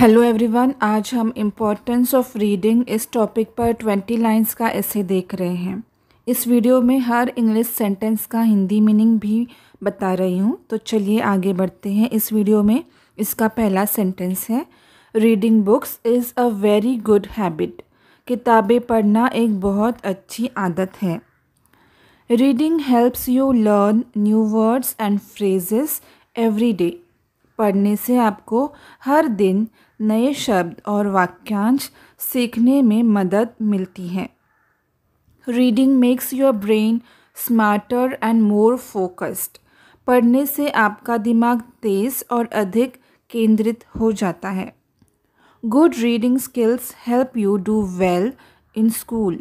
hello everyone आज हम importance of reading इस टॉपिक पर ट्वेंटी लाइंस का ऐसे देख रहे हैं इस वीडियो में हर इंग्लिश सेंटेंस का हिंदी मीनिंग भी बता रही हूँ तो चलिए आगे बढ़ते हैं इस वीडियो में इसका पहला सेंटेंस है reading books is a very good habit किताबें पढ़ना एक बहुत अच्छी आदत है reading helps you learn new words and phrases every day पढ़ने से आपको हर दिन नए शब्द और वाक्यांश सीखने में मदद मिलती है reading makes your brain smarter and more focused पढ़ने से आपका दिमाग तेज और अधिक केंद्रित हो जाता है good reading skills help you do well in school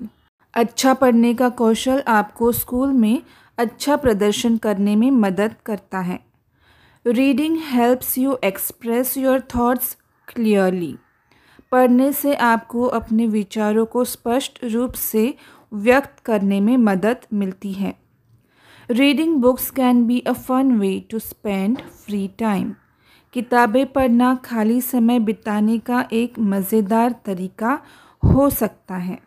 अच्छा पढ़ने का कौशल आपको स्कूल में अच्छा प्रदर्शन करने में मदद करता है reading helps you express your thoughts clearly पढ़ने से आपको अपने विचारों को स्पष्ट रूप से व्यक्त करने में मदद मिलती है reading books can be a fun way to spend free time किताबें पढ़ना खाली समय बिताने का एक मज़ेदार तरीका हो सकता है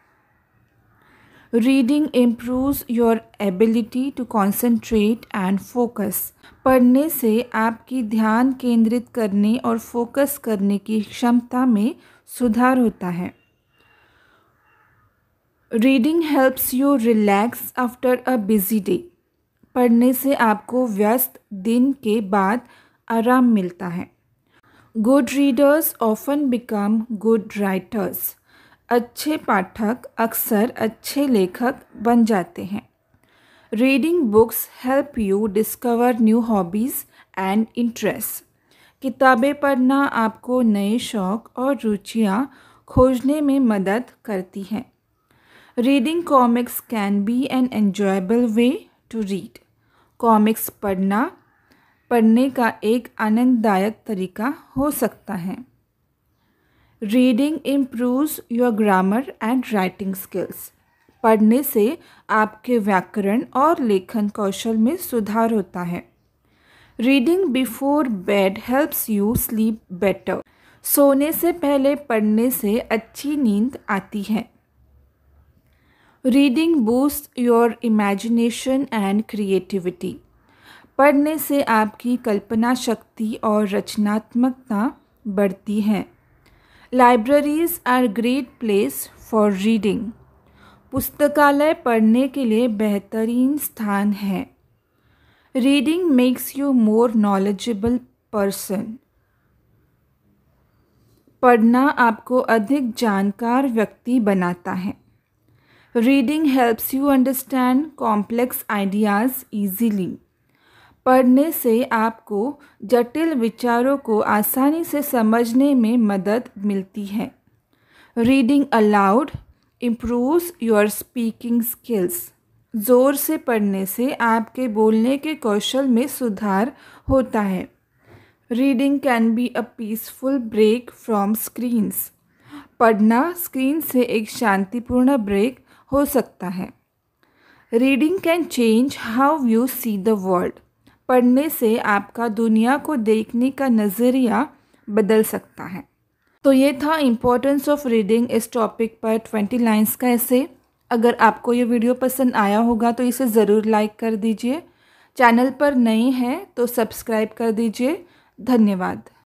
reading improves your ability to concentrate and focus पढ़ने से आपकी ध्यान केंद्रित करने और फोकस करने की क्षमता में सुधार होता है reading helps you relax after a busy day पढ़ने से आपको व्यस्त दिन के बाद आराम मिलता है good readers often become good writers अच्छे पाठक अक्सर अच्छे लेखक बन जाते हैं reading books help you discover new hobbies and interest किताबें पढ़ना आपको नए शौक और रुचियाँ खोजने में मदद करती हैं reading comics can be an enjoyable way to read comics पढ़ना पढ़ने का एक आनंददायक तरीका हो सकता है reading improves your grammar and writing skills पढ़ने से आपके व्याकरण और लेखन कौशल में सुधार होता है reading before bed helps you sleep better सोने से पहले पढ़ने से अच्छी नींद आती है reading boost your imagination and creativity पढ़ने से आपकी कल्पना शक्ति और रचनात्मकता बढ़ती है libraries are great place for reading पुस्तकालय पढ़ने के लिए बेहतरीन स्थान है reading makes you more knowledgeable person पढ़ना आपको अधिक जानकार व्यक्ति बनाता है reading helps you understand complex ideas easily पढ़ने से आपको जटिल विचारों को आसानी से समझने में मदद मिलती है reading aloud improve your speaking skills ज़ोर से पढ़ने से आपके बोलने के कौशल में सुधार होता है reading can be a peaceful break from screens पढ़ना स्क्रीन से एक शांतिपूर्ण ब्रेक हो सकता है reading can change how you see the world पढ़ने से आपका दुनिया को देखने का नज़रिया बदल सकता है तो ये था इम्पोर्टेंस ऑफ रीडिंग इस टॉपिक पर ट्वेंटी लाइन्स का ऐसे अगर आपको ये वीडियो पसंद आया होगा तो इसे ज़रूर लाइक कर दीजिए चैनल पर नई है तो सब्सक्राइब कर दीजिए धन्यवाद